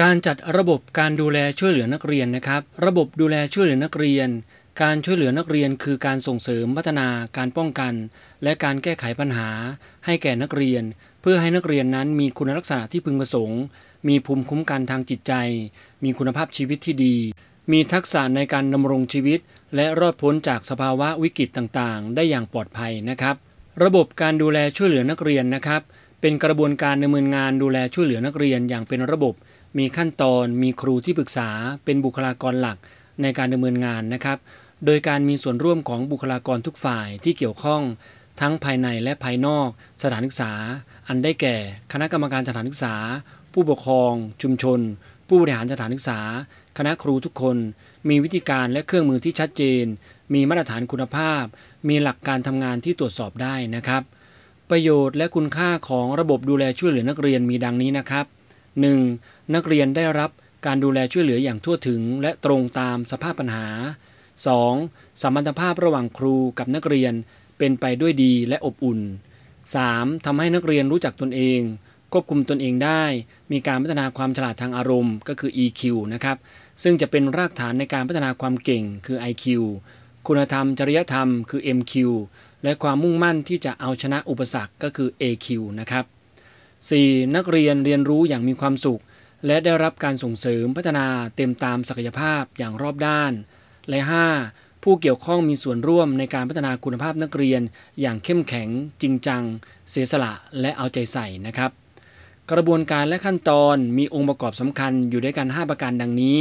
การจัดระบบการดูแลช่วยเหลือนักเรียนนะครับ ระบบดูแลช่วยเหลือนักเรียน การช่วยเหลือนักเรียนคือการส่งเสริมพัฒนา การป้องกัน และการแก้ไขปัญหาให้แก่นักเรียน เพื่อให้นักเรียนนั้นมีคุณลักษณะที่พึงประสงค์ มีภูมิคุ้มกันทางจิตใจ มีคุณภาพชีวิตที่ดี มีทักษะในการดำรงชีวิต และรอดพ้นจากสภาวะวิกฤตต่างๆ ได้อย่างปลอดภัยนะครับ ระบบการดูแลช่วยเหลือนักเรียนนะครับ เป็นกระบวนการดำเนินงานดูแลช่วยเหลือนักเรียนอย่างเป็นระบบมีขั้นตอนมีครูที่ปรึกษา เป็นบุคลากรหลักในการดำเนินงานนะครับ โดยการมีส่วนร่วมของบุคลากรทุกฝ่ายที่เกี่ยวข้อง ทั้งภายในและภายนอก สถานศึกษา อันได้แก่ คณะกรรมการสถานศึกษา ผู้ปกครอง ชุมชน ผู้บริหารสถานศึกษา คณะครูทุกคน มีวิธีการและเครื่องมือที่ชัดเจน มีมาตรฐานคุณภาพ มีหลักการทำงานที่ตรวจสอบได้นะครับ ประโยชน์และคุณค่าของระบบดูแลช่วยเหลือนักเรียนมีดังนี้นะครับ 1. นักเรียนได้รับการดูแลช่วยเหลืออย่างทั่วถึง และตรงตามสภาพปัญหา 2. สัมพันธภาพระหว่างครูกับนักเรียนเป็นไปด้วยดีและอบอุ่น 3. ทำให้นักเรียนรู้จักตนเองควบคุมตนเองได้ มีการพัฒนาความฉลาดทางอารมณ์ ก็คือ EQ นะครับ ซึ่งจะเป็นรากฐานในการพัฒนาความเก่งคือ IQ คุณธรรมจริยธรรม คือ MQ และความมุ่งมั่นที่จะเอาชนะอุปสรรคก็คือ AQ นะครับ 4. นักเรียนเรียนรู้อย่างมีความสุข และได้รับการส่งเสริมพัฒนาเต็มตามศักยภาพอย่างรอบด้าน และ 5. ผู้เกี่ยวข้องมีส่วนร่วมในการพัฒนาคุณภาพนักเรียนอย่างเข้มแข็ง จริงจัง เสียสละ และเอาใจใส่นะครับกระบวนการและขั้นตอนมีองค์ประกอบสำคัญอยู่ด้วยกัน 5 ประการดังนี้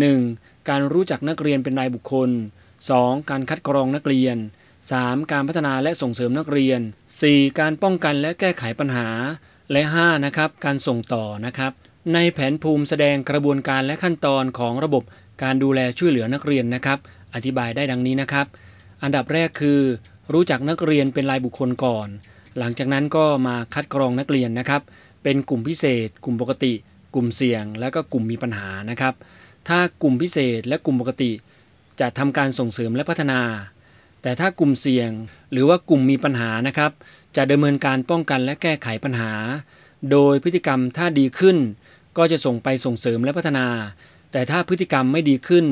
1. การรู้จักนักเรียนเป็นรายบุคคล 2. การคัดกรองนักเรียน 3. การพัฒนาและส่งเสริมนักเรียน 4. การป้องกันและแก้ไขปัญหาและ 5 นะครับ การส่งต่อนะครับในแผนภูมิแสดงกระบวนการและขั้นตอนของระบบการดูแลช่วยเหลือนักเรียนนะครับ อธิบายได้ดังนี้นะครับ อันดับแรกคือ รู้จักนักเรียนเป็นรายบุคคลก่อน หลังจากนั้นก็มาคัดกรองนักเรียนนะครับ เป็นกลุ่มพิเศษ กลุ่มปกติ กลุ่มเสี่ยง และก็กลุ่มมีปัญหานะครับถ้ากลุ่มพิเศษและกลุ่มปกติ จะทำการส่งเสริมและพัฒนาแต่ถ้ากลุ่มเสี่ยง หรือว่ากลุ่มมีปัญหานะครับจะดำเนินการป้องกันและแก้ไขปัญหา โดยพฤติกรรมถ้าดีขึ้น ก็จะส่งไปส่งเสริมและพัฒนา แต่ถ้าพฤติกรรมไม่ดีขึ้น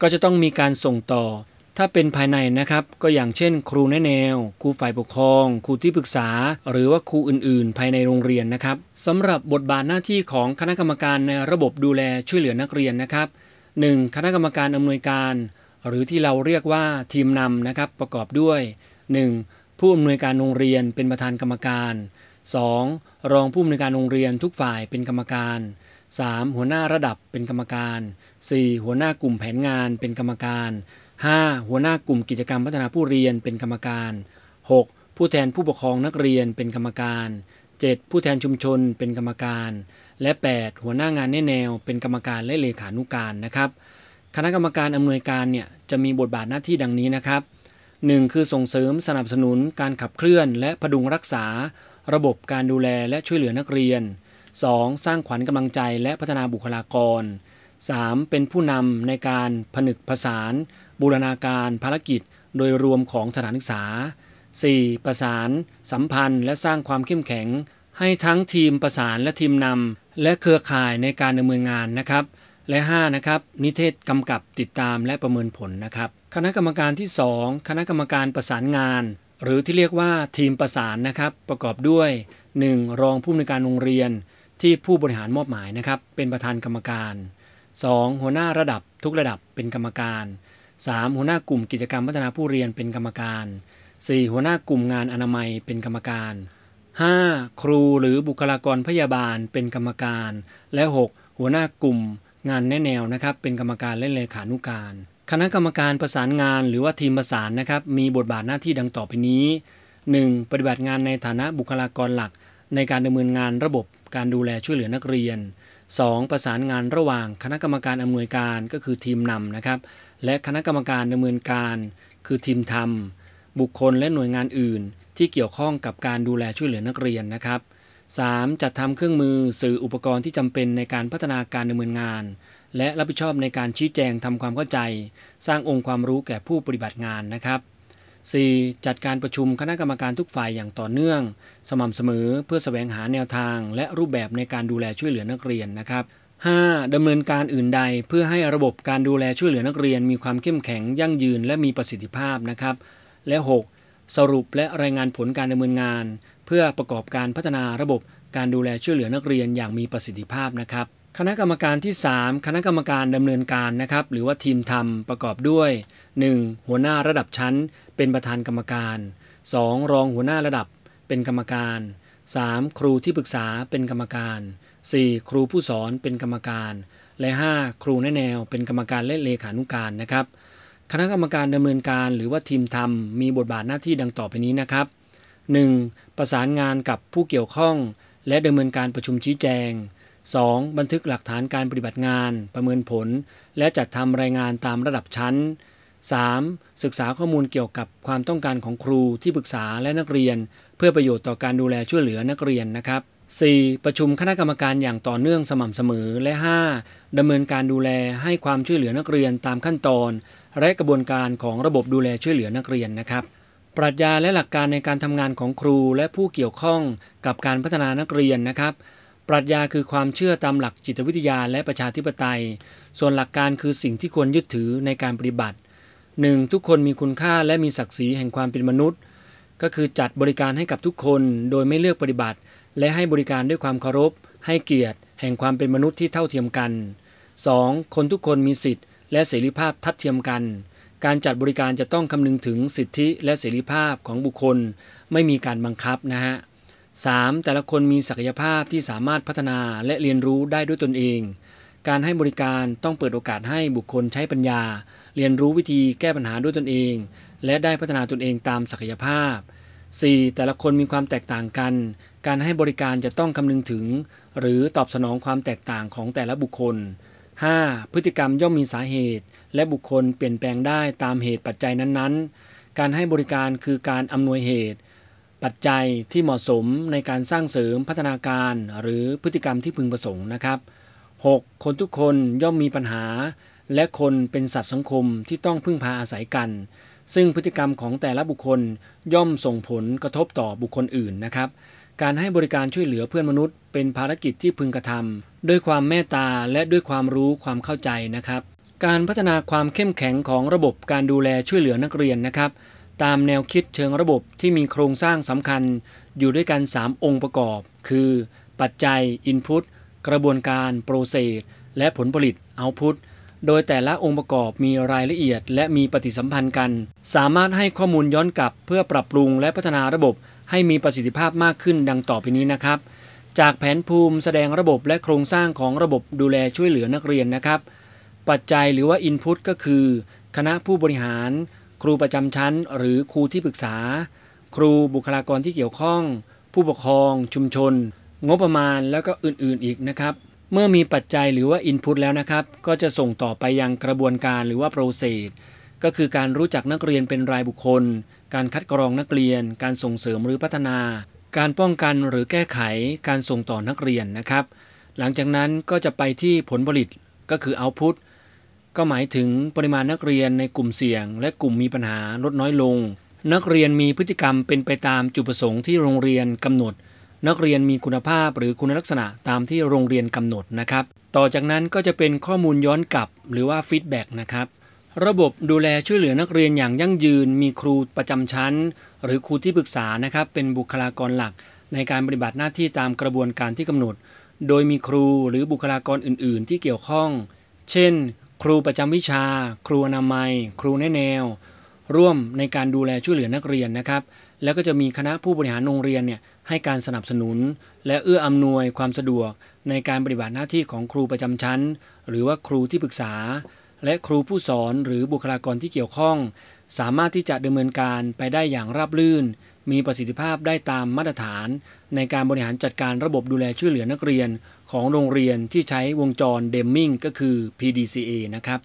ก็จะต้องมีการส่งต่อ ถ้าเป็นภายในนะครับ ก็อย่างเช่นครูแนแนวครูฝ่ายปกครองครูที่ปรึกษา หรือว่าครูอื่นๆ ภายในโรงเรียนนะครับสำหรับบทบาทหน้าที่ของคณะกรรมการในระบบดูแลช่วยเหลือนักเรียนนะครับ 1. คณะกรรมการอำนวยการหรือที่เราเรียกว่าทีมนำนะครับประกอบด้วย 1. ผู้อำนวยการโรงเรียนเป็นประธานกรรมการ 2. รองผู้อำนวยการโรงเรียนทุกฝ่ายเป็นกรรมการ 3. หัวหน้าระดับเป็นกรรมการ 4. หัวหน้ากลุ่มแผนงานเป็นกรรมการ 5. หัวหน้ากลุ่มกิจกรรมพัฒนาผู้เรียนเป็นกรรมการ 6. ผู้แทนผู้ปกครองนักเรียนเป็นกรรมการ 7. ผู้แทนชุมชนเป็นกรรมการ และ8หัวหน้างานแนแนวเป็นกรรมการและเลขานุการนะครับคณะกรรมการอำนวยการเนี่ยจะมีบทบาทหน้าที่ดังนี้นะครับ 1. คือส่งเสริมสนับสนุนการขับเคลื่อนและพดุงรักษา ระบบการดูแลและช่วยเหลือนักเรียน 2. สร้างขวัญกำลังใจและพัฒนาบุคลากร 3. เป็นผู้นำในการผนึกผสาน บูรณาการ ภารกิจโดยรวมของสถานศึกษา 4. ประสานสัมพันธ์และสร้างความเข้มแข็ง ให้ทั้งทีมประสานและทีมนำและเครือข่ายในการดำเนินงานนะครับและ5นะครับนิเทศกำกับติดตามและประเมินผลนะครับคณะกรรมการที่ 2 คณะกรรมการประสานงาน หรือที่เรียกว่าทีมประสานนะครับประกอบด้วย 1. รองผู้อำนวยการโรงเรียน ที่ผู้บริหารมอบหมายนะครับเป็นประธานกรรมการ 2. หัวหน้าระดับทุกระดับเป็นกรรมการ 3. หัวหน้ากลุ่มกิจกรรมพัฒนาผู้เรียนเป็นกรรมการ 4. หัวหน้ากลุ่มงานอนามัยเป็นกรรมการ 5. ครูหรือบุคลากรพยาบาลเป็นกรรมการ และ 6. หัวหน้ากลุ่มงานแนแนวนะครับ เป็นกรรมการและเลขานุการ คณะกรรมการประสานงานหรือว่าทีมประสานนะครับ มีบทบาทหน้าที่ดังต่อไปนี้ 1. ปฏิบัติงานในฐานะบุคลากรหลัก ในการดำเนินงานระบบการดูแลช่วยเหลือนักเรียน 2. ประสานงานระหว่างคณะกรรมการอำนวยการก็คือทีมนำนะครับ และคณะกรรมการดำเนินการ คือทีมทำบุคคลและหน่วยงานอื่น ที่เกี่ยวข้องกับการดูแลช่วยเหลือนักเรียนนะครับ 3. จัดทำเครื่องมือสื่ออุปกรณ์ที่จำเป็นในการพัฒนาการดำเนินงาน และรับผิดชอบในการชี้แจงทำความเข้าใจ สร้างองค์ความรู้แก่ผู้ปฏิบัติงานนะครับ 4. จัดการประชุมคณะกรรมการทุกฝ่ายอย่างต่อเนื่อง สม่ำเสมอเพื่อสแสวงหาแนวทาง และรูปแบบในการดูแลช่วยเหลือนักเรียนนะครับ 5. ดำเนินการอื่นใดเพื่อให้ระบบการดูแลช่วยเหลือนักเรียนมีความเข้มแข็งยั่งยืนและมีประสิทธิภาพนะครับและ 6. สรุปและรายงานผลการดำเนินงานเพื่อประกอบการพัฒนาระบบการดูแลช่วยเหลือนักเรียนอย่างมีประสิทธิภาพนะครับ คณะกรรมการที่ 3 คณะกรรมการดำเนินการนะครับ หรือว่าทีมทำประกอบด้วย 1. หัวหน้าระดับชั้น เป็นประธานกรรมการ 2. รองหัวหน้าระดับ เป็นกรรมการ 3. ครูที่ปรึกษาเป็นกรรมการ 4. ครูผู้สอนเป็นกรรมการ และ 5. ครูแนแนวเป็นกรรมการและเลขานุการนะครับ คณะกรรมการดำเนินการ หรือว่าทีมทำมีบทบาทหน้าที่ดังต่อไปนี้นะครับ 1. ประสานงานกับผู้เกี่ยวข้องและดำเนินการประชุมชี้แจง 2. บันทึกหลักฐานการปฏิบัติงาน ประเมินผล และจัดทำรายงานตามระดับชั้น 3. ศึกษาข้อมูลเกี่ยวกับความต้องการของครูที่ปรึกษาและนักเรียนเพื่อประโยชน์ต่อการดูแลช่วยเหลือนักเรียนนะครับ 4. ประชุมคณะกรรมการอย่างต่อเนื่องสม่ำเสมอ และ 5. ดำเนินการดูแลให้ความช่วยเหลือนักเรียนตามขั้นตอนและกระบวนการของระบบดูแลช่วยเหลือนักเรียนนะครับปรัชญาและหลักการในการทำงานของครูและผู้เกี่ยวข้องกับการพัฒนานักเรียนนะครับ ปรัชญาคือความเชื่อตามหลักจิตวิทยาและประชาธิปไตย ส่วนหลักการคือสิ่งที่ควรยึดถือในการปฏิบัติ 1. ทุกคนมีคุณค่าและมีศักดิ์ศรีแห่งความเป็นมนุษย์ ก็คือจัดบริการให้กับทุกคน โดยไม่เลือกปฏิบัติ และให้บริการด้วยความเคารพ ให้เกียรติ แห่งความเป็นมนุษย์ที่เท่าเทียมกัน 2. คนทุกคนมีสิทธิ์และเสรีภาพทัดเทียมกันการจัดบริการจะต้องคำนึงถึงสิทธิและเสรีภาพของบุคคล ไม่มีการบังคับนะฮะ 3. แต่ละคนมีศักยภาพที่สามารถพัฒนาและเรียนรู้ได้ด้วยตนเอง การให้บริการต้องเปิดโอกาสให้บุคคลใช้ปัญญา เรียนรู้วิธีแก้ปัญหาด้วยตนเอง และได้พัฒนาตนเองตามศักยภาพ 4. แต่ละคนมีความแตกต่างกัน การให้บริการจะต้องคำนึงถึง หรือตอบสนองความแตกต่างของแต่ละบุคคล 5. พฤติกรรมย่อมมีสาเหตุ และบุคคลเปลี่ยนแปลงได้ตามเหตุปัจจัยนั้นๆ การให้บริการคือการอำนวยเหตุ ปัจจัยที่เหมาะสมในการสร้างเสริมพัฒนาการ หรือพฤติกรรมที่พึงประสงค์นะครับ 6. คนทุกคนย่อมมีปัญหา และคนเป็นสัตว์สังคมที่ต้องพึ่งพาอาศัยกัน ซึ่งพฤติกรรมของแต่ละบุคคลย่อมส่งผลกระทบต่อบุคคลอื่นนะครับการให้บริการช่วยเหลือเพื่อนมนุษย์ เป็นภารกิจที่พึงกระทำด้วยความเมตตาและด้วยความรู้ความเข้าใจนะครับ การพัฒนาความเข้มแข็งของระบบการดูแลช่วยเหลือนักเรียนนะครับ ตามแนวคิดเชิงระบบที่มีโครงสร้างสำคัญอยู่ด้วยกัน3องค์ประกอบ คือ ปัจจัย Input กระบวนการ Process และผลผลิต Output โดยแต่ละองค์ประกอบมีรายละเอียด และมีปฏิสัมพันธ์กัน สามารถให้ข้อมูลย้อนกลับเพื่อปรับปรุงและพัฒนาระบบให้มีประสิทธิภาพมากขึ้นดังต่อไปนี้นะครับ จากแผนภูมิแสดงระบบและโครงสร้างของระบบดูแลช่วยเหลือนักเรียนนะครับ ปัจจัยหรือว่า Input ก็คือ คณะผู้บริหาร ครูประจำชั้นหรือครูที่ปรึกษา ครูบุคลากรที่เกี่ยวข้อง ผู้ปกครอง ชุมชน งบประมาณแล้วก็อื่นๆอีกนะครับ เมื่อมีปัจจัยหรือว่า Input แล้วนะครับ ก็จะส่งต่อไปยังกระบวนการหรือว่า Process ก็คือการรู้จักนักเรียนเป็นรายบุคคล การคัดกรองนักเรียน การส่งเสริมหรือพัฒนา การป้องกันหรือแก้ไข การส่งต่อนักเรียนนะครับ หลังจากนั้นก็จะไปที่ผลผลิตก็คือเอาพุตก็หมายถึงปริมาณนักเรียนในกลุ่มเสี่ยง และกลุ่มมีปัญหาลดน้อยลง นักเรียนมีพฤติกรรมเป็นไปตามจุดประสงค์ที่โรงเรียนกำหนด นักเรียนมีคุณภาพหรือคุณลักษณะตามที่โรงเรียนกำหนดนะครับ ต่อจากนั้นก็จะเป็นข้อมูลย้อนกลับ หรือว่าฟีดแบ็กนะครับระบบดูแลช่วยเหลือนักเรียนอย่างยั่งยืน มีครูประจำชั้น หรือครูที่ปรึกษานะครับเป็นบุคลากรหลัก ในการปฏิบัติหน้าที่ตามกระบวนการที่กำหนด โดยมีครูหรือบุคลากรอื่น ๆ ที่เกี่ยวข้อง เช่นครูประจำวิชา ครูอนามัย ครูแนแนว ร่วมในการดูแลช่วยเหลือนักเรียนนะครับแล้วก็จะมีคณะผู้บริหารโรงเรียนเนี่ยให้การสนับสนุน และเอื้ออำนวยความสะดวกในการปฏิบัติหน้าที่ของครูประจำชั้น หรือว่าครูที่ปรึกษาและครูผู้สอนหรือบุคลากรที่เกี่ยวข้อง สามารถที่จะดำเนินการไปได้อย่างราบรื่น มีประสิทธิภาพได้ตามมาตรฐาน ในการบริหารจัดการระบบดูแลช่วยเหลือนักเรียน ของโรงเรียนที่ใช้วงจรเดมมิงก็คือ PDCA นะครับ